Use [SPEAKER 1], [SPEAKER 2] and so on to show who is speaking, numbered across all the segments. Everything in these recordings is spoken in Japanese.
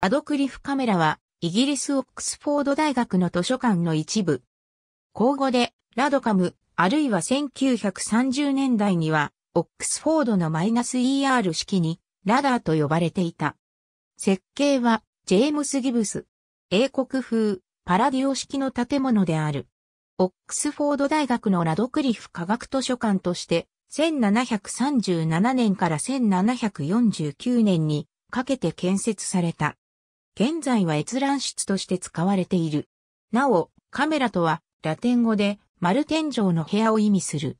[SPEAKER 1] アドクリフカメラは、イギリスオックスフォード大学の図書館の一部。口語で、ラドカム、あるいは1930年代には、オックスフォードのマイナス ER 式に、ラダーと呼ばれていた。設計は、ジェームス・ギブス。英国風、パラディオ式の建物である。オックスフォード大学のラドクリフ科学図書館として、1737年から1749年にかけて建設された。現在は閲覧室として使われている。なお、カメラとはラテン語で丸天井の部屋を意味する。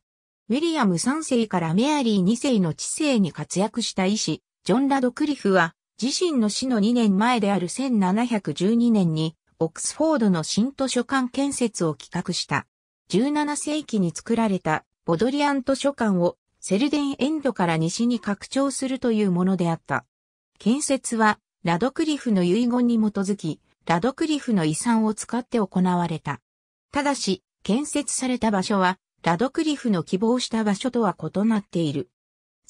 [SPEAKER 1] ウィリアム3世からメアリー2世の治世に活躍した医師、ジョン・ラドクリフは、自身の死の2年前である1712年に、オックスフォードの新図書館建設を企画した。17世紀に作られたボドリアン図書館をセルデンエンドから西に拡張するというものであった。建設はラドクリフの遺言に基づき、ラドクリフの遺産を使って行われた。ただし、建設された場所は、ラドクリフの希望した場所とは異なっている。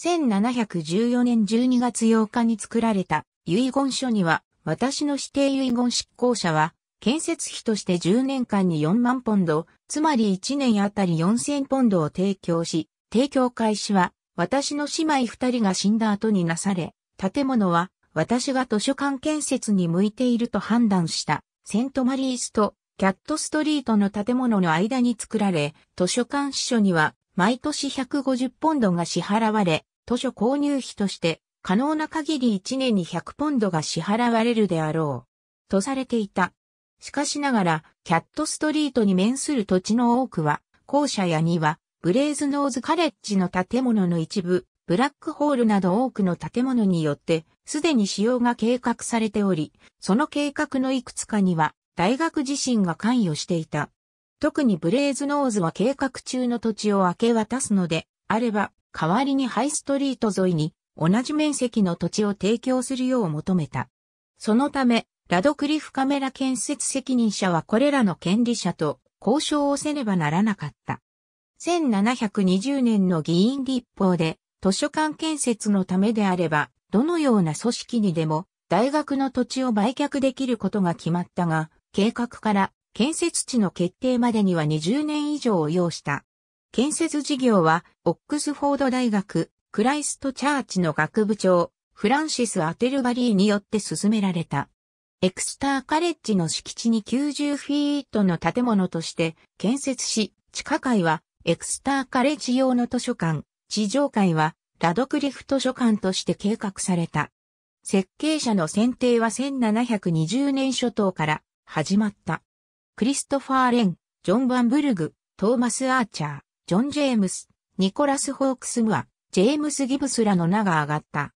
[SPEAKER 1] 1714年12月8日に作られた遺言書には、私の指定遺言執行者は、建設費として10年間に4万ポンド、つまり1年あたり4000ポンドを提供し、提供開始は、私の姉妹2人が死んだ後になされ、建物は私が図書館建設に向いていると判断したセントマリースとキャットストリートの建物の間に作られ、図書館司書には毎年150ポンドが支払われ、図書購入費として可能な限り1年に100ポンドが支払われるであろう。とされていた。しかしながら、キャットストリートに面する土地の多くは、校舎やには、ブレイズノーズカレッジの建物の一部、ブラックホールなど多くの建物によって、すでに使用が計画されており、その計画のいくつかには、大学自身が関与していた。特にブレイズノーズは計画中の土地を明け渡すので、あれば、代わりにハイストリート沿いに同じ面積の土地を提供するよう求めた。そのため、ラドクリフカメラ建設責任者はこれらの権利者と交渉をせねばならなかった。1720年の議員立法で図書館建設のためであれば、どのような組織にでも、大学の土地を売却できることが決まったが、計画から建設地の決定までには20年以上を要した。建設事業は、オックスフォード大学、クライストチャーチの学部長、フランシス・アテルバリーによって進められた。エクスターカレッジの敷地に90フィートの建物として建設し、地下界はエクスターカレッジ用の図書館、地上階はラドクリフ図書館として計画された。設計者の選定は1720年初頭から始まった。クリストファー・レン、ジョン・バンブルグ、トーマス・アーチャー、ジョン・ジェームス、ニコラス・ホークス・ムア、ジェームス・ギブスらの名が挙がった。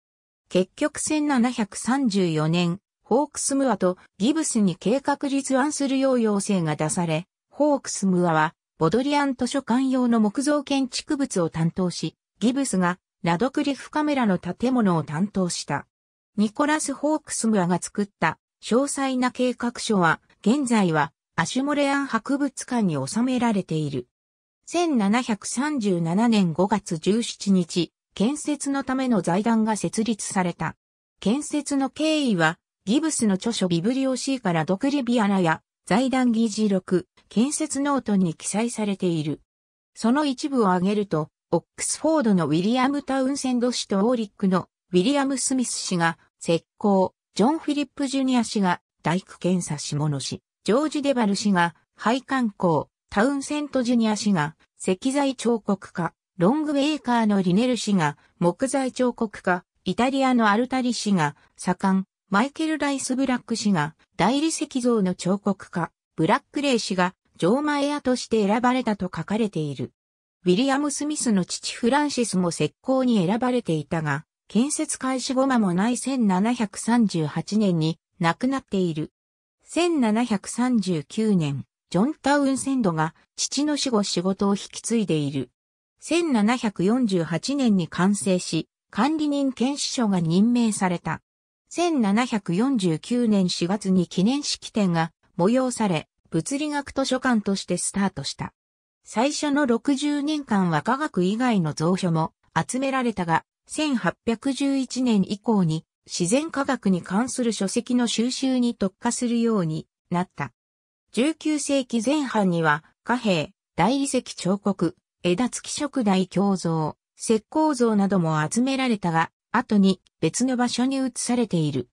[SPEAKER 1] 結局1734年、ホークス・ムアとギブスに計画立案するよう要請が出され、ホークス・ムアはボドリアン図書館用の木造建築物を担当し、ギブスがラドクリフカメラの建物を担当した。ニコラス・ホークスムアが作った詳細な計画書は現在はアシュモレアン博物館に収められている。1737年5月17日、建設のための財団が設立された。建設の経緯は、ギブスの著書ビブリオシーからドクリビアナや財団議事録、建設ノートに記載されている。その一部を挙げると、オックスフォードのウィリアム・タウンセンド氏とオーリックのウィリアム・スミス氏が石膏、ジョン・フィリップ・ジュニア氏が大工検査し物氏、ジョージ・デバル氏が配管工、タウンセント・ジュニア氏が石材彫刻家、ロング・ウェイカーのリネル氏が木材彫刻家、イタリアのアルタリ氏が左官、マイケル・ライス・ブラック氏が大理石像の彫刻家、ブラック・レイ氏がマ前屋として選ばれたと書かれている。ウィリアム・スミスの父フランシスも石膏に選ばれていたが、建設開始後間もない1738年に亡くなっている。1739年、ジョン・タウンセンドが父の死後仕事を引き継いでいる。1748年に完成し、管理人検視所が任命された。1749年4月に記念式典が催され、物理学図書館としてスタートした。最初の60年間は科学以外の蔵書も集められたが、1811年以降に自然科学に関する書籍の収集に特化するようになった。19世紀前半には、貨幣、大理石彫刻、枝付き食材鏡像、石膏像なども集められたが、後に別の場所に移されている。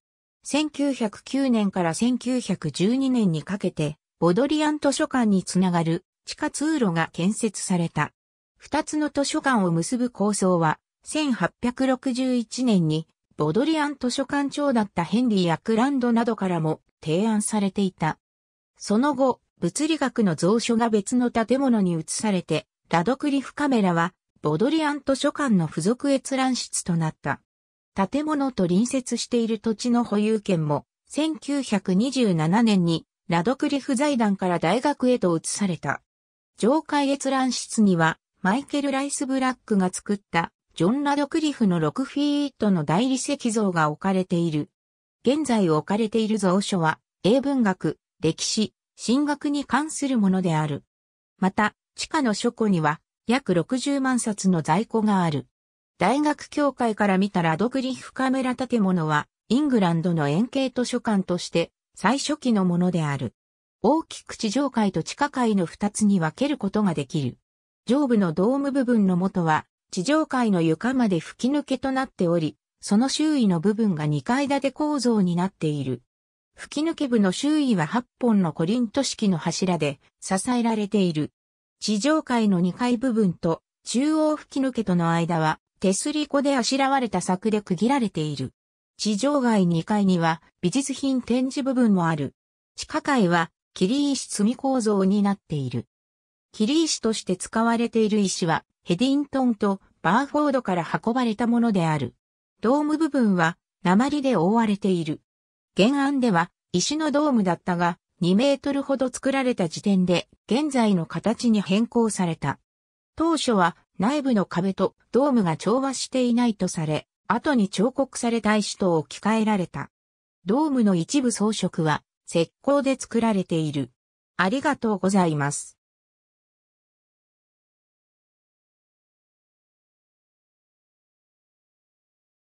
[SPEAKER 1] 1909年から1912年にかけて、ボドリアン図書館につながる地下通路が建設された。二つの図書館を結ぶ構想は、1861年に、ボドリアン図書館長だったヘンリー・アクランドなどからも提案されていた。その後、物理学の蔵書が別の建物に移されて、ラドクリフカメラは、ボドリアン図書館の付属閲覧室となった。建物と隣接している土地の保有権も、1927年にラドクリフ財団から大学へと移された。上階閲覧室には、マイケル・ライス・ブラックが作った、ジョン・ラドクリフの6フィートの大理石像が置かれている。現在置かれている蔵書は、英文学、歴史、進学に関するものである。また、地下の書庫には、約60万冊の在庫がある。大学協会から見たラドクリフカメラ建物は、イングランドの円形図書館として、最初期のものである。大きく地上界と地下界の二つに分けることができる。上部のドーム部分の元は、地上界の床まで吹き抜けとなっており、その周囲の部分が2階建て構造になっている。吹き抜け部の周囲は8本のコリント式の柱で支えられている。地上界の2階部分と中央吹き抜けとの間は手すり子であしらわれた柵で区切られている。地上階2階には美術品展示部分もある。地下階は霧石積み構造になっている。霧石として使われている石は、ヘディントンとバーフォードから運ばれたものである。ドーム部分は、鉛で覆われている。原案では、石のドームだったが、2メートルほど作られた時点で、現在の形に変更された。当初は、内部の壁とドームが調和していないとされ、後に彫刻された石と置き換えられた。ドームの一部装飾は、石膏で作られている。ありがとうございます。